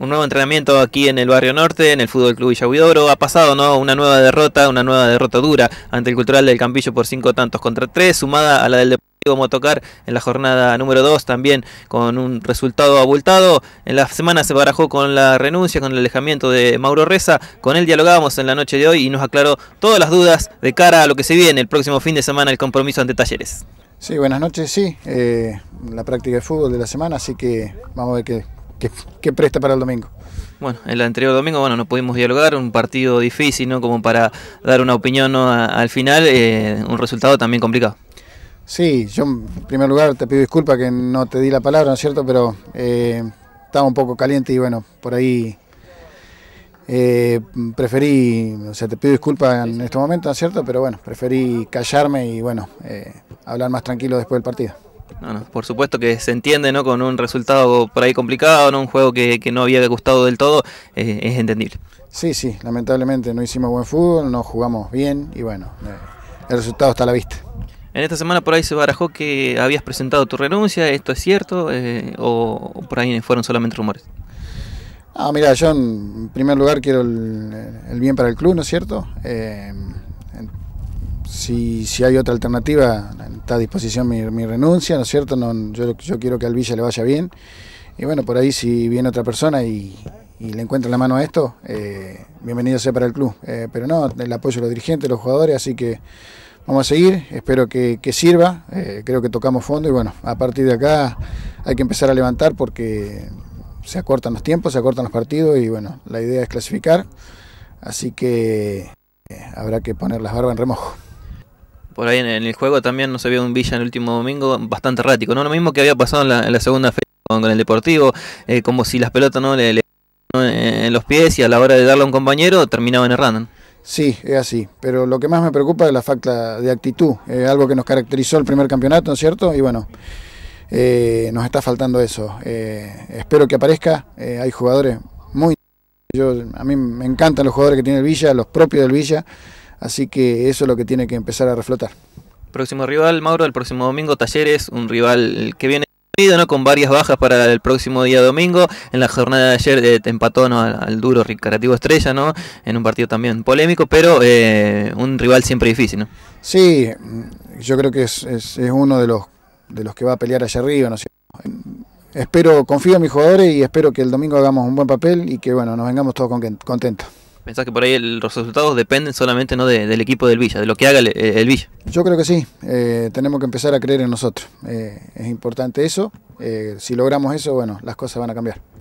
Un nuevo entrenamiento aquí en el barrio norte, en el Fútbol Club Villahuidoro. Ha pasado, ¿no? Una nueva derrota, una nueva derrota dura ante el Cultural del Campillo por cinco tantos contra tres, sumada a la del Deportivo Motocar en la jornada número dos, también con un resultado abultado. En la semana se barajó con la renuncia, con el alejamiento de Mauro Reza. Con él dialogábamos en la noche de hoy y nos aclaró todas las dudas de cara a lo que se viene el próximo fin de semana, el compromiso ante Talleres. Sí, buenas noches, sí. Eh, la práctica de fútbol de la semana, así que vamos a ver qué ¿Qué presta para el domingo. Bueno, el anterior domingo, bueno, no pudimos dialogar, un partido difícil, ¿no? Como para dar una opinión ¿no? al final, eh, un resultado también complicado. Sí, yo en primer lugar te pido disculpas que no te di la palabra, ¿no es cierto? Pero eh, estaba un poco caliente y bueno, por ahí eh, preferí, o sea, te pido disculpas en este momento, ¿no es cierto? Pero bueno, preferí callarme y bueno, hablar más tranquilo después del partido por supuesto que se entiende, ¿no? Con un resultado por ahí complicado, ¿no? Un juego que, no había gustado del todo, eh, es entendible. Sí, sí, lamentablemente no hicimos buen fútbol, no jugamos bien y bueno, eh, el resultado está a la vista. En esta semana por ahí se barajó que habías presentado tu renuncia, ¿esto es cierto? Eh, o, por ahí fueron solamente rumores? Ah, mira, yo en primer lugar quiero el, bien para el club, ¿no es cierto? Si, si, hay otra alternativa, está a disposición mi, renuncia, ¿no es cierto? yo, quiero que al Villa le vaya bien. Y bueno, por ahí si viene otra persona y, le encuentra la mano a esto, eh, bienvenido sea para el club. Eh, pero no, el apoyo de los dirigentes, los jugadores, así que vamos a seguir, espero que, sirva, eh, creo que tocamos fondo y bueno, a partir de acá hay que empezar a levantar porque se acortan los tiempos, se acortan los partidos y bueno, la idea es clasificar, así que habrá que poner las barbas en remojo por ahí en, el juego también nos había un Villa en el último domingo bastante errático, ¿no? Lo mismo que había pasado en la, segunda fecha con, el Deportivo, eh, como si las pelotas no le, eh, en los pies y a la hora de darle a un compañero terminaban errando. Sí, es así, pero lo que más me preocupa es la falta de actitud, eh, algo que nos caracterizó el primer campeonato, ¿no es cierto? Y bueno, nos está faltando eso. espero que aparezca, hay jugadores muy... Yo, a mí me encantan los jugadores que tiene el Villa, los propios del Villa. Así que eso es lo que tiene que empezar a reflotar. Próximo rival, Mauro, el próximo domingo, Talleres, un rival que viene ¿no? con varias bajas para el próximo día domingo. En la jornada de ayer eh, empató al, duro Ricarativo Estrella, ¿no? en un partido también polémico, pero eh, un rival siempre difícil. ¿no? Sí, mm, yo creo que es, uno de los, de los que va a pelear allá arriba. ¿no? Espero, confío en mis jugadores y espero que el domingo hagamos un buen papel y que bueno, nos vengamos todos contentos. ¿Pensás que por ahí los resultados dependen solamente no del equipo del Villa, de lo que haga el, el Villa? Yo creo que sí, eh, tenemos que empezar a creer en nosotros. Eh, es importante eso, eh, si logramos eso, bueno, las cosas van a cambiar.